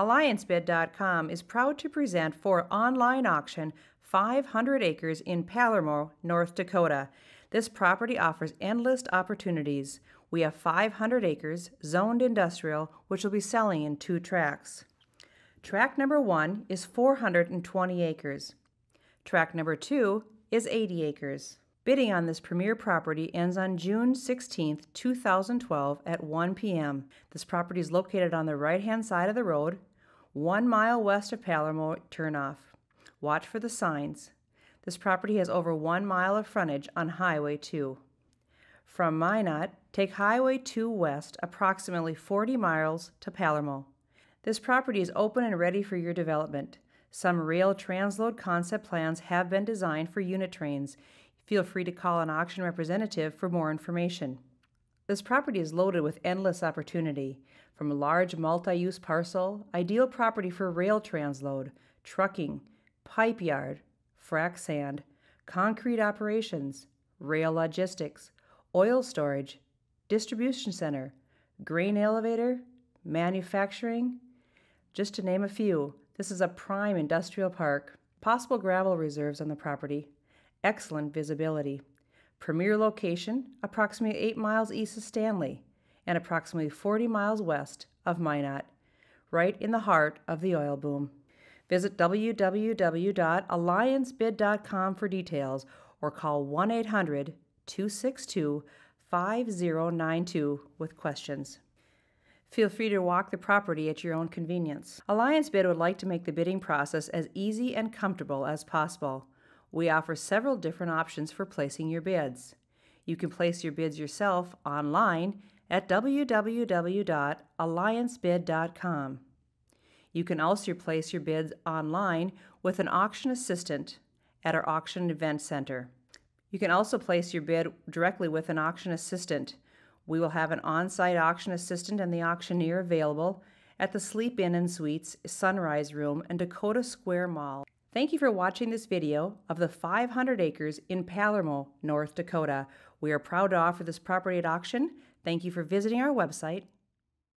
AllianceBid.com is proud to present for online auction 500 acres in Palermo, North Dakota. This property offers endless opportunities. We have 500 acres, zoned industrial, which will be selling in two tracts. Track number one is 420 acres. Track number two is 80 acres. Bidding on this premier property ends on June 16, 2012 at 1 p.m. This property is located on the right-hand side of the road one mile west of Palermo, turnoff. Watch for the signs. This property has over one mile of frontage on Highway 2. From Minot, take Highway 2 west approximately 40 miles to Palermo. This property is open and ready for your development. Some rail transload concept plans have been designed for unit trains. Feel free to call an auction representative for more information. This property is loaded with endless opportunity, from a large multi use parcel, ideal property for rail transload, trucking, pipe yard, frac sand, concrete operations, rail logistics, oil storage, distribution center, grain elevator, manufacturing, just to name a few. This is a prime industrial park. Possible gravel reserves on the property, excellent visibility, Premier location, approximately 8 miles east of Stanley and approximately 40 miles west of Minot, right in the heart of the oil boom. Visit www.alliancebid.com for details or call 1 800 262 5092 with questions. Feel free to walk the property at your own convenience. Alliance Bid would like to make the bidding process as easy and comfortable as possible we offer several different options for placing your bids. You can place your bids yourself online at www.alliancebid.com. You can also place your bids online with an auction assistant at our auction event center. You can also place your bid directly with an auction assistant. We will have an on site auction assistant and the auctioneer available at the Sleep Inn and Suites Sunrise Room in Dakota Square Mall Thank you for watching this video of the 500 acres in Palermo, North Dakota. We are proud to offer this property at auction. Thank you for visiting our website